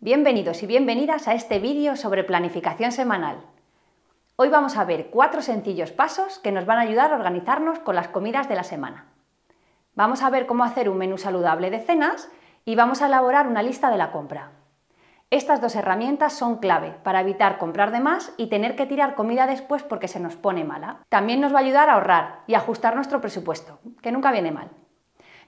Bienvenidos y bienvenidas a este vídeo sobre planificación semanal. Hoy vamos a ver cuatro sencillos pasos que nos van a ayudar a organizarnos con las comidas de la semana. Vamos a ver cómo hacer un menú saludable de cenas y vamos a elaborar una lista de la compra. Estas dos herramientas son clave para evitar comprar de más y tener que tirar comida después porque se nos pone mala. También nos va a ayudar a ahorrar y ajustar nuestro presupuesto, que nunca viene mal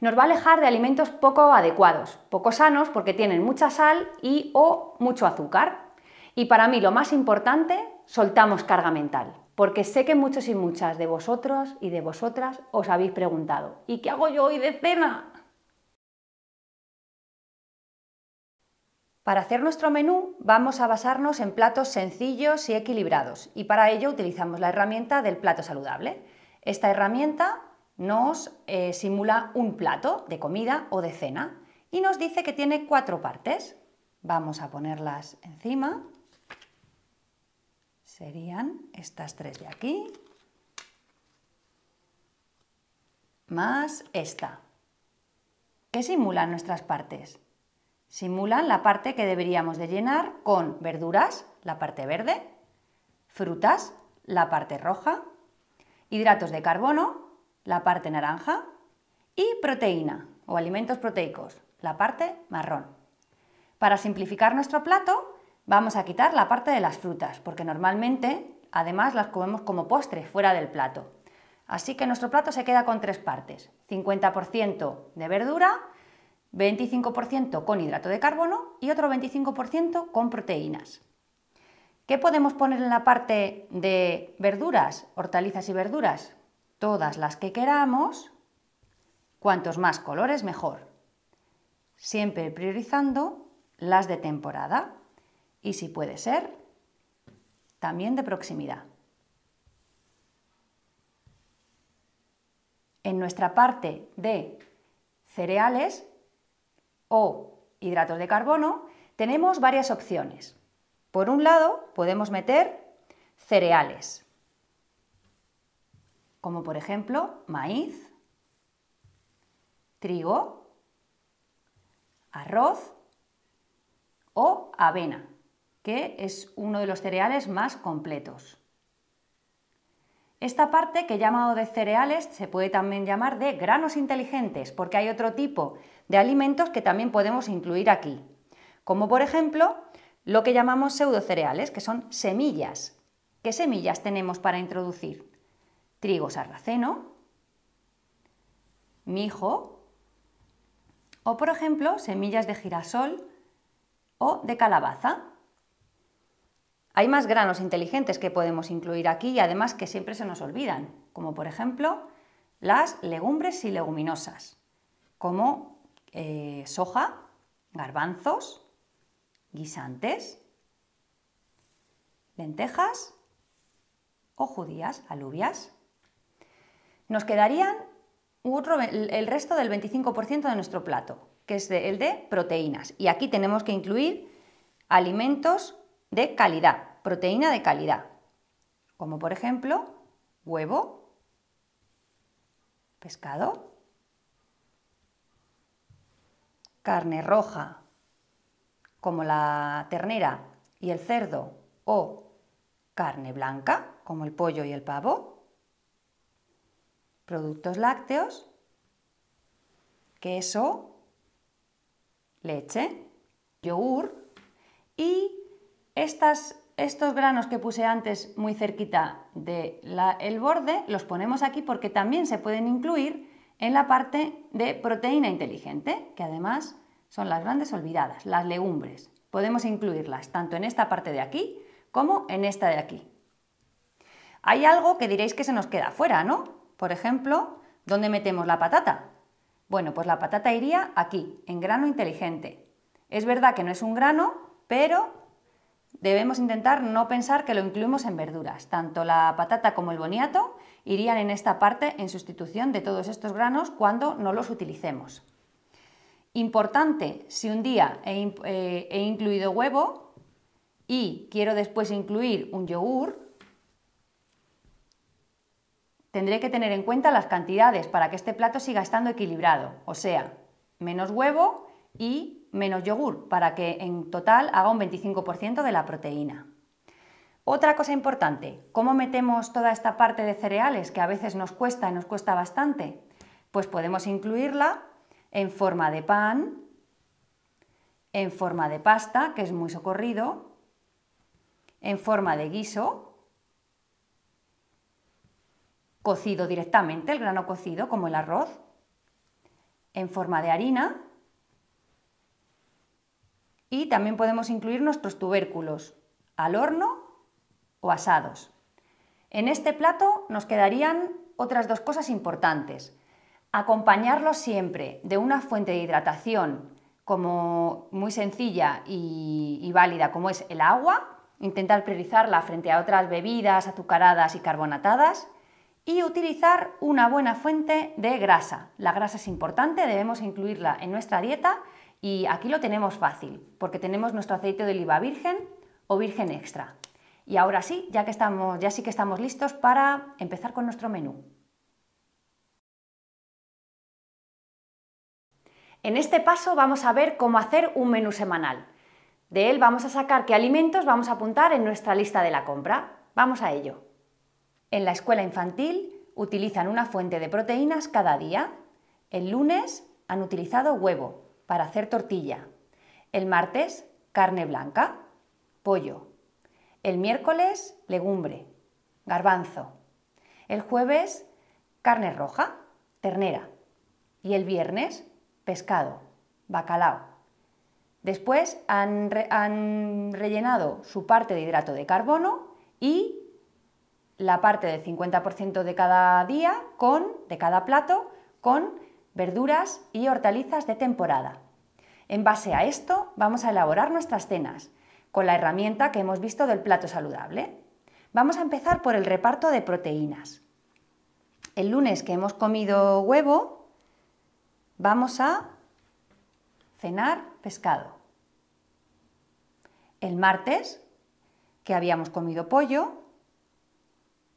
nos va a alejar de alimentos poco adecuados, poco sanos porque tienen mucha sal y o mucho azúcar. Y para mí lo más importante, soltamos carga mental, porque sé que muchos y muchas de vosotros y de vosotras os habéis preguntado, ¿y qué hago yo hoy de cena? Para hacer nuestro menú vamos a basarnos en platos sencillos y equilibrados y para ello utilizamos la herramienta del plato saludable. Esta herramienta nos eh, simula un plato de comida o de cena y nos dice que tiene cuatro partes. Vamos a ponerlas encima. Serían estas tres de aquí, más esta. ¿Qué simulan nuestras partes? Simulan la parte que deberíamos de llenar con verduras, la parte verde, frutas, la parte roja, hidratos de carbono, la parte naranja, y proteína o alimentos proteicos, la parte marrón. Para simplificar nuestro plato, vamos a quitar la parte de las frutas, porque normalmente además las comemos como postre fuera del plato. Así que nuestro plato se queda con tres partes, 50% de verdura, 25% con hidrato de carbono y otro 25% con proteínas. ¿Qué podemos poner en la parte de verduras, hortalizas y verduras? todas las que queramos, cuantos más colores mejor, siempre priorizando las de temporada y si puede ser, también de proximidad. En nuestra parte de cereales o hidratos de carbono, tenemos varias opciones. Por un lado, podemos meter cereales, como por ejemplo maíz, trigo, arroz o avena, que es uno de los cereales más completos. Esta parte que he llamado de cereales se puede también llamar de granos inteligentes, porque hay otro tipo de alimentos que también podemos incluir aquí, como por ejemplo lo que llamamos pseudocereales, que son semillas. ¿Qué semillas tenemos para introducir? trigo sarraceno, mijo o, por ejemplo, semillas de girasol o de calabaza. Hay más granos inteligentes que podemos incluir aquí y además que siempre se nos olvidan, como por ejemplo las legumbres y leguminosas, como eh, soja, garbanzos, guisantes, lentejas o judías, alubias. Nos quedarían el resto del 25% de nuestro plato, que es el de proteínas. Y aquí tenemos que incluir alimentos de calidad, proteína de calidad, como por ejemplo huevo, pescado, carne roja, como la ternera y el cerdo, o carne blanca, como el pollo y el pavo, productos lácteos, queso, leche, yogur y estos granos que puse antes muy cerquita del borde los ponemos aquí porque también se pueden incluir en la parte de proteína inteligente, que además son las grandes olvidadas, las legumbres. Podemos incluirlas tanto en esta parte de aquí como en esta de aquí. Hay algo que diréis que se nos queda fuera, ¿no? Por ejemplo, ¿dónde metemos la patata? Bueno, pues la patata iría aquí, en grano inteligente. Es verdad que no es un grano, pero debemos intentar no pensar que lo incluimos en verduras. Tanto la patata como el boniato irían en esta parte en sustitución de todos estos granos cuando no los utilicemos. Importante, si un día he, eh, incluido huevo y quiero después incluir un yogur, Tendré que tener en cuenta las cantidades para que este plato siga estando equilibrado, o sea, menos huevo y menos yogur, para que en total haga un 25% de la proteína. Otra cosa importante, ¿cómo metemos toda esta parte de cereales que a veces nos cuesta y nos cuesta bastante? Pues podemos incluirla en forma de pan, en forma de pasta, que es muy socorrido, en forma de guiso, cocido directamente, el grano cocido, como el arroz, en forma de harina. Y también podemos incluir nuestros tubérculos al horno o asados. En este plato nos quedarían otras dos cosas importantes. Acompañarlo siempre de una fuente de hidratación como muy sencilla y, y válida como es el agua, intentar priorizarla frente a otras bebidas azucaradas y carbonatadas y utilizar una buena fuente de grasa. La grasa es importante, debemos incluirla en nuestra dieta y aquí lo tenemos fácil, porque tenemos nuestro aceite de oliva virgen o virgen extra. Y ahora sí, ya que estamos, ya sí que estamos listos para empezar con nuestro menú. En este paso vamos a ver cómo hacer un menú semanal. De él vamos a sacar qué alimentos vamos a apuntar en nuestra lista de la compra. Vamos a ello. En la escuela infantil utilizan una fuente de proteínas cada día. El lunes han utilizado huevo para hacer tortilla. El martes, carne blanca, pollo. El miércoles, legumbre, garbanzo. El jueves, carne roja, ternera. Y el viernes, pescado, bacalao. Después han, rellenado su parte de hidrato de carbono y la parte del 50% de cada día con, de cada plato, con verduras y hortalizas de temporada. En base a esto vamos a elaborar nuestras cenas con la herramienta que hemos visto del plato saludable. Vamos a empezar por el reparto de proteínas. El lunes que hemos comido huevo, vamos a cenar pescado. El martes, que habíamos comido pollo,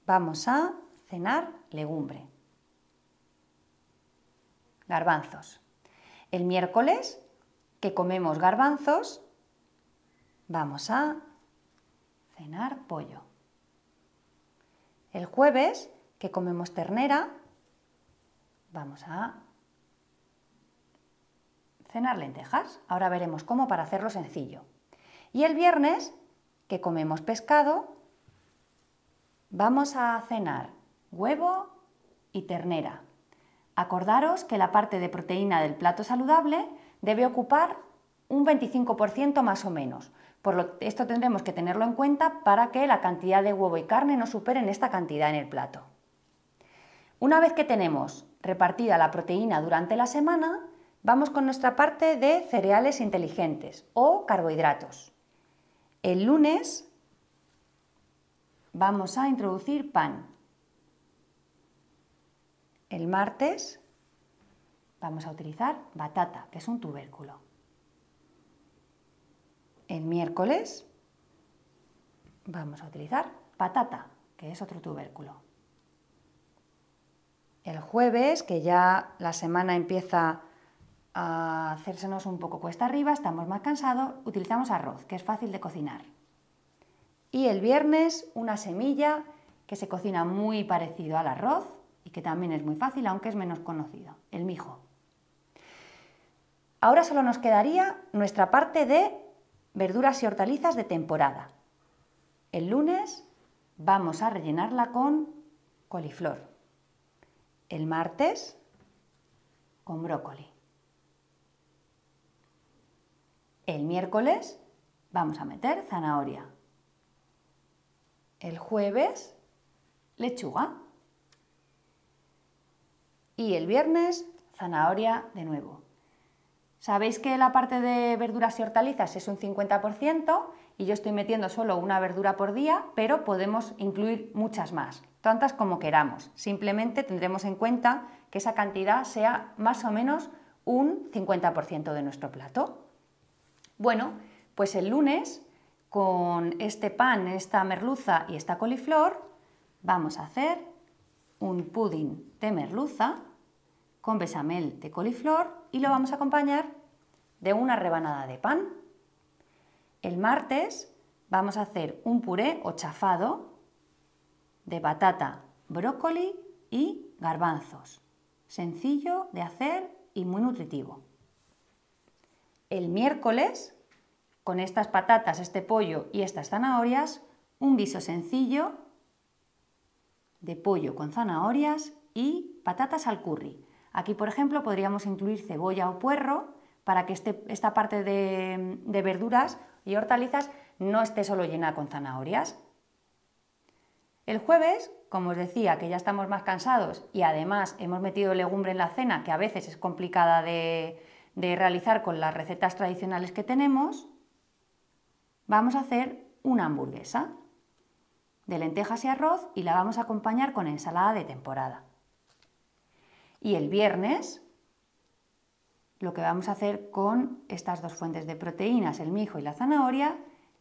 Vamos a cenar legumbre. Garbanzos. El miércoles, que comemos garbanzos, vamos a cenar pollo. El jueves, que comemos ternera, vamos a cenar lentejas. Ahora veremos cómo para hacerlo sencillo. Y el viernes, que comemos pescado, Vamos a cenar huevo y ternera. Acordaros que la parte de proteína del plato saludable debe ocupar un 25% más o menos. Por lo, esto tendremos que tenerlo en cuenta para que la cantidad de huevo y carne no superen esta cantidad en el plato. Una vez que tenemos repartida la proteína durante la semana, vamos con nuestra parte de cereales inteligentes o carbohidratos. El lunes Vamos a introducir pan. El martes vamos a utilizar batata, que es un tubérculo. El miércoles vamos a utilizar patata, que es otro tubérculo. El jueves, que ya la semana empieza a hacérsenos un poco cuesta arriba, estamos más cansados, utilizamos arroz, que es fácil de cocinar. Y el viernes una semilla que se cocina muy parecido al arroz y que también es muy fácil, aunque es menos conocido, el mijo. Ahora solo nos quedaría nuestra parte de verduras y hortalizas de temporada. El lunes vamos a rellenarla con coliflor. El martes con brócoli. El miércoles vamos a meter zanahoria. El jueves, lechuga. Y el viernes, zanahoria de nuevo. Sabéis que la parte de verduras y hortalizas es un 50% y yo estoy metiendo solo una verdura por día, pero podemos incluir muchas más, tantas como queramos. Simplemente tendremos en cuenta que esa cantidad sea más o menos un 50% de nuestro plato. Bueno, pues el lunes con este pan, esta merluza y esta coliflor, vamos a hacer un pudding de merluza con besamel de coliflor y lo vamos a acompañar de una rebanada de pan. El martes vamos a hacer un puré o chafado de patata, brócoli y garbanzos. Sencillo de hacer y muy nutritivo. El miércoles con estas patatas, este pollo y estas zanahorias, un guiso sencillo de pollo con zanahorias y patatas al curry. Aquí, por ejemplo, podríamos incluir cebolla o puerro para que este, esta parte de, verduras y hortalizas no esté solo llena con zanahorias. El jueves, como os decía, que ya estamos más cansados y además hemos metido legumbre en la cena, que a veces es complicada de realizar con las recetas tradicionales que tenemos, vamos a hacer una hamburguesa de lentejas y arroz y la vamos a acompañar con ensalada de temporada. Y el viernes lo que vamos a hacer con estas dos fuentes de proteínas, el mijo y la zanahoria,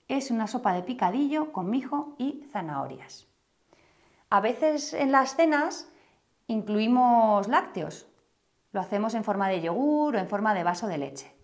es una sopa de picadillo con mijo y zanahorias. A veces en las cenas incluimos lácteos. Lo hacemos en forma de yogur o en forma de vaso de leche.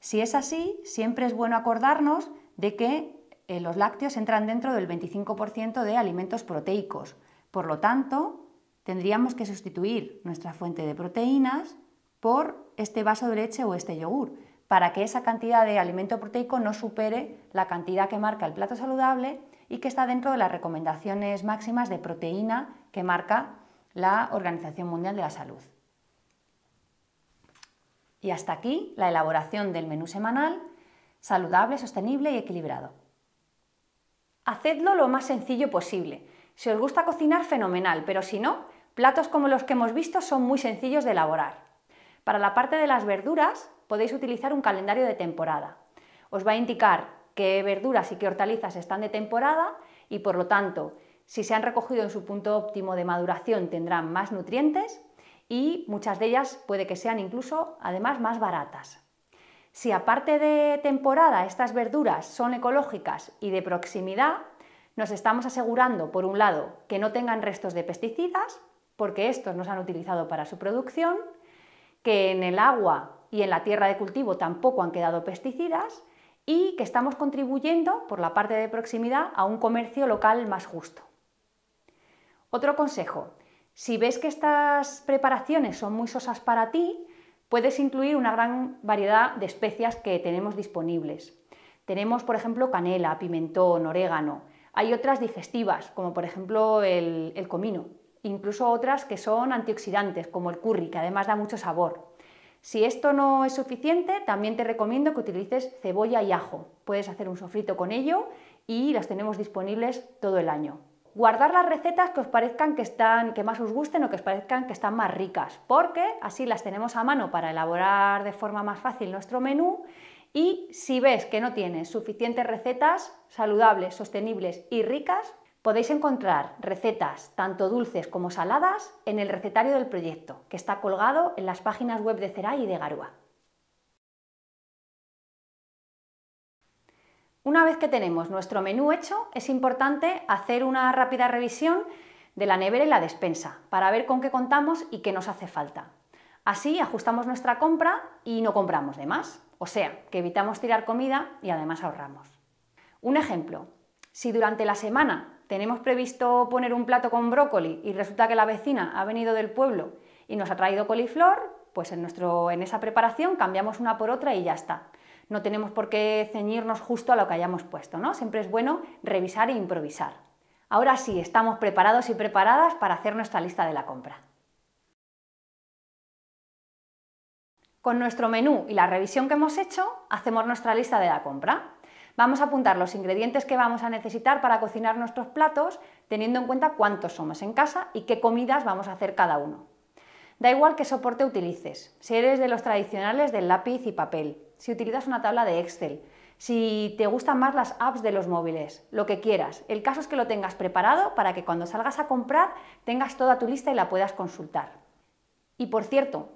Si es así, siempre es bueno acordarnos de que eh, los lácteos entran dentro del 25% de alimentos proteicos. Por lo tanto, tendríamos que sustituir nuestra fuente de proteínas por este vaso de leche o este yogur, para que esa cantidad de alimento proteico no supere la cantidad que marca el plato saludable y que está dentro de las recomendaciones máximas de proteína que marca la Organización Mundial de la Salud. Y hasta aquí la elaboración del menú semanal saludable, sostenible y equilibrado. Hacedlo lo más sencillo posible. Si os gusta cocinar, fenomenal, pero si no, platos como los que hemos visto son muy sencillos de elaborar. Para la parte de las verduras, podéis utilizar un calendario de temporada. Os va a indicar qué verduras y qué hortalizas están de temporada y, por lo tanto, si se han recogido en su punto óptimo de maduración, tendrán más nutrientes y muchas de ellas puede que sean incluso, además, más baratas. Si aparte de temporada estas verduras son ecológicas y de proximidad, nos estamos asegurando, por un lado, que no tengan restos de pesticidas, porque estos no se han utilizado para su producción, que en el agua y en la tierra de cultivo tampoco han quedado pesticidas y que estamos contribuyendo, por la parte de proximidad, a un comercio local más justo. Otro consejo, si ves que estas preparaciones son muy sosas para ti, Puedes incluir una gran variedad de especias que tenemos disponibles. Tenemos, por ejemplo, canela, pimentón, orégano. Hay otras digestivas, como por ejemplo el, comino. Incluso otras que son antioxidantes, como el curry, que además da mucho sabor. Si esto no es suficiente, también te recomiendo que utilices cebolla y ajo. Puedes hacer un sofrito con ello y las tenemos disponibles todo el año. Guardar las recetas que os parezcan que, están, que más os gusten o que os parezcan que están más ricas, porque así las tenemos a mano para elaborar de forma más fácil nuestro menú y si ves que no tienes suficientes recetas saludables, sostenibles y ricas, podéis encontrar recetas tanto dulces como saladas en el recetario del proyecto, que está colgado en las páginas web de Ceray y de Garúa. Una vez que tenemos nuestro menú hecho, es importante hacer una rápida revisión de la nevera y la despensa para ver con qué contamos y qué nos hace falta. Así ajustamos nuestra compra y no compramos de más, o sea, que evitamos tirar comida y además ahorramos. Un ejemplo, si durante la semana tenemos previsto poner un plato con brócoli y resulta que la vecina ha venido del pueblo y nos ha traído coliflor, pues en, en esa preparación cambiamos una por otra y ya está. No tenemos por qué ceñirnos justo a lo que hayamos puesto, ¿no? Siempre es bueno revisar e improvisar. Ahora sí, estamos preparados y preparadas para hacer nuestra lista de la compra. Con nuestro menú y la revisión que hemos hecho, hacemos nuestra lista de la compra. Vamos a apuntar los ingredientes que vamos a necesitar para cocinar nuestros platos, teniendo en cuenta cuántos somos en casa y qué comidas vamos a hacer cada uno. Da igual qué soporte utilices, si eres de los tradicionales del lápiz y papel, si utilizas una tabla de Excel, si te gustan más las apps de los móviles, lo que quieras. El caso es que lo tengas preparado para que cuando salgas a comprar tengas toda tu lista y la puedas consultar. Y por cierto,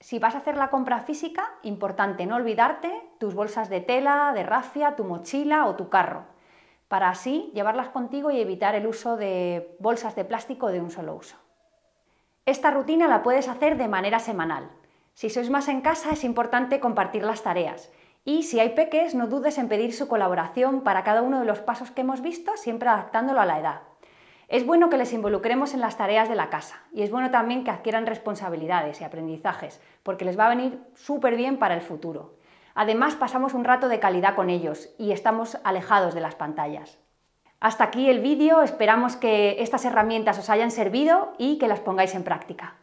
si vas a hacer la compra física, importante no olvidarte tus bolsas de tela, de rafia, tu mochila o tu carro, para así llevarlas contigo y evitar el uso de bolsas de plástico de un solo uso. Esta rutina la puedes hacer de manera semanal. Si sois más en casa es importante compartir las tareas. Y si hay peques, no dudes en pedir su colaboración para cada uno de los pasos que hemos visto, siempre adaptándolo a la edad. Es bueno que les involucremos en las tareas de la casa y es bueno también que adquieran responsabilidades y aprendizajes, porque les va a venir súper bien para el futuro. Además, pasamos un rato de calidad con ellos y estamos alejados de las pantallas. Hasta aquí el vídeo, esperamos que estas herramientas os hayan servido y que las pongáis en práctica.